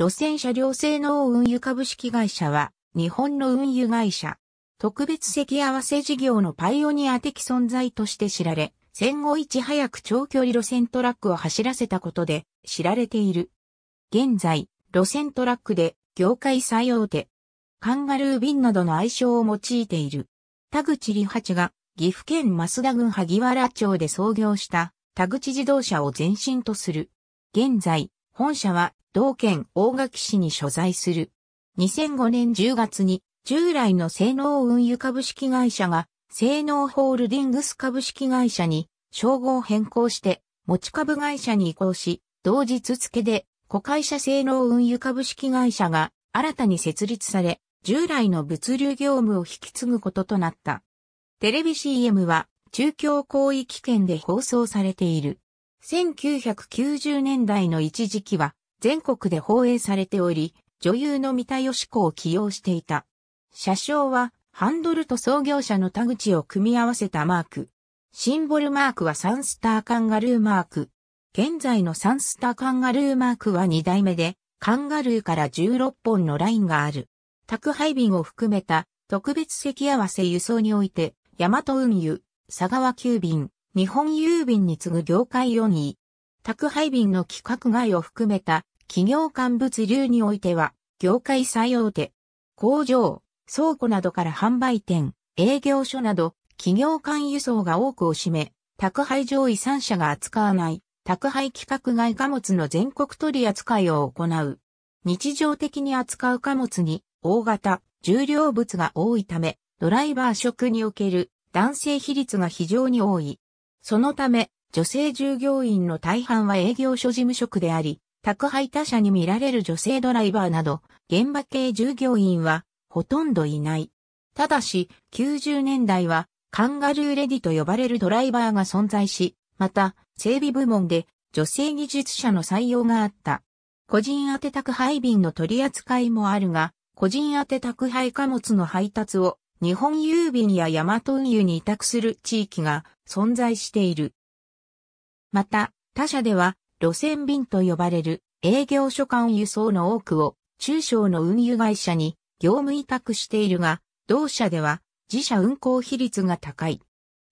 路線車両性能運輸株式会社は、日本の運輸会社、特別席合わせ事業のパイオニア的存在として知られ、戦後いち早く長距離路線トラックを走らせたことで知られている。現在、路線トラックで業界最大手、カンガルー便などの愛称を用いている。田口理八が岐阜県増田郡萩原町で創業した田口自動車を前身とする。現在、本社は同県大垣市に所在する。2005年10月に従来の性能運輸株式会社が性能ホールディングス株式会社に称号変更して持ち株会社に移行し、同日付で子会社性能運輸株式会社が新たに設立され、従来の物流業務を引き継ぐこととなった。テレビ CM は中京広域圏で放送されている。1990年代の一時期は全国で放映されており、女優の三田佳子を起用していた。車掌は、ハンドルと創業者の田口を組み合わせたマーク。シンボルマークはサンスターカンガルーマーク。現在のサンスターカンガルーマークは2代目で、カンガルーから16本のラインがある。宅配便を含めた特別席合わせ輸送において、ヤマト運輸、佐川急便、日本郵便に次ぐ業界4位。宅配便の規格外を含めた企業間物流においては、業界最大手、工場、倉庫などから販売店、営業所など、企業間輸送が多くを占め、宅配上位3社が扱わない、宅配規格外貨物の全国取扱いを行う。日常的に扱う貨物に、大型、重量物が多いため、ドライバー職における男性比率が非常に多い。そのため、女性従業員の大半は営業所事務職であり、宅配他社に見られる女性ドライバーなど、現場系従業員はほとんどいない。ただし、90年代はカンガルーレディと呼ばれるドライバーが存在し、また、整備部門で女性技術者の採用があった。個人宛て宅配便の取り扱いもあるが、個人宛て宅配貨物の配達を日本郵便やヤマト運輸に委託する地域が存在している。また、他社では路線便と呼ばれる営業所間輸送の多くを中小の運輸会社に業務委託しているが、同社では自社運行比率が高い。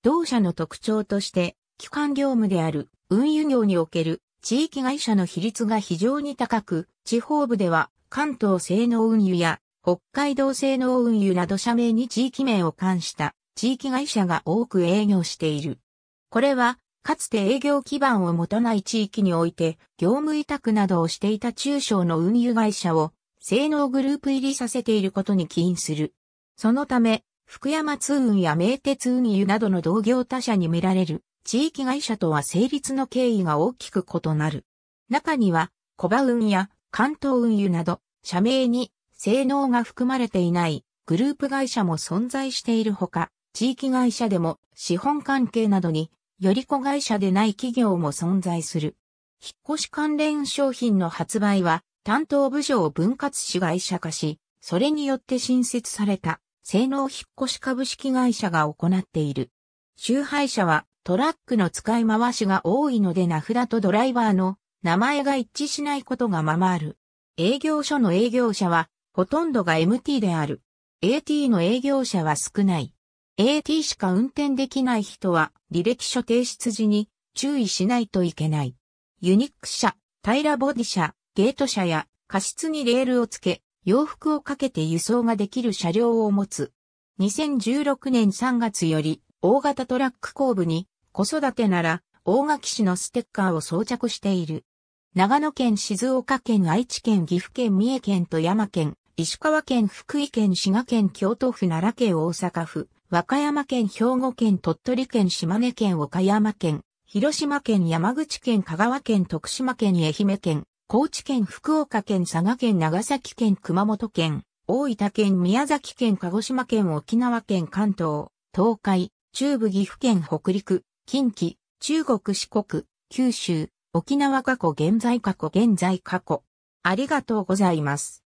同社の特徴として、基幹業務である運輸業における地域会社の比率が非常に高く、地方部では関東性能運輸や北海道性能運輸など社名に地域名を冠した地域会社が多く営業している。これはかつて営業基盤を持たない地域において、業務委託などをしていた中小の運輸会社を、性能グループ入りさせていることに起因する。そのため、福山通運や名鉄運輸などの同業他社に見られる、地域会社とは成立の経緯が大きく異なる。中には、小バ運や関東運輸など、社名に性能が含まれていないグループ会社も存在しているほか、地域会社でも資本関係などにより子会社でない企業も存在する。引っ越し関連商品の発売は担当部署を分割し会社化し、それによって新設された性能引っ越し株式会社が行っている。集配車はトラックの使い回しが多いので名札とドライバーの名前が一致しないことがままある。営業所の営業者はほとんどが MT である。AT の営業者は少ない。AT しか運転できない人は履歴書提出時に注意しないといけない。ユニック車、タイラボディ車、ゲート車や過失にレールをつけ、洋服をかけて輸送ができる車両を持つ。2016年3月より大型トラック後部に子育てなら大垣市のステッカーを装着している。長野県、静岡県、愛知県、岐阜県、三重県、富山県、石川県、福井県、滋賀県、京都府、奈良県、大阪府、和歌山県、兵庫県、鳥取県、島根県、岡山県、広島県、山口県、香川県、徳島県、愛媛県、高知県、福岡県、佐賀県、長崎県、熊本県、大分県、宮崎県、鹿児島県、沖縄県、関東、東海、中部岐阜県、北陸、近畿、中国、四国、九州、沖縄過去現在過去現在過去。ありがとうございます。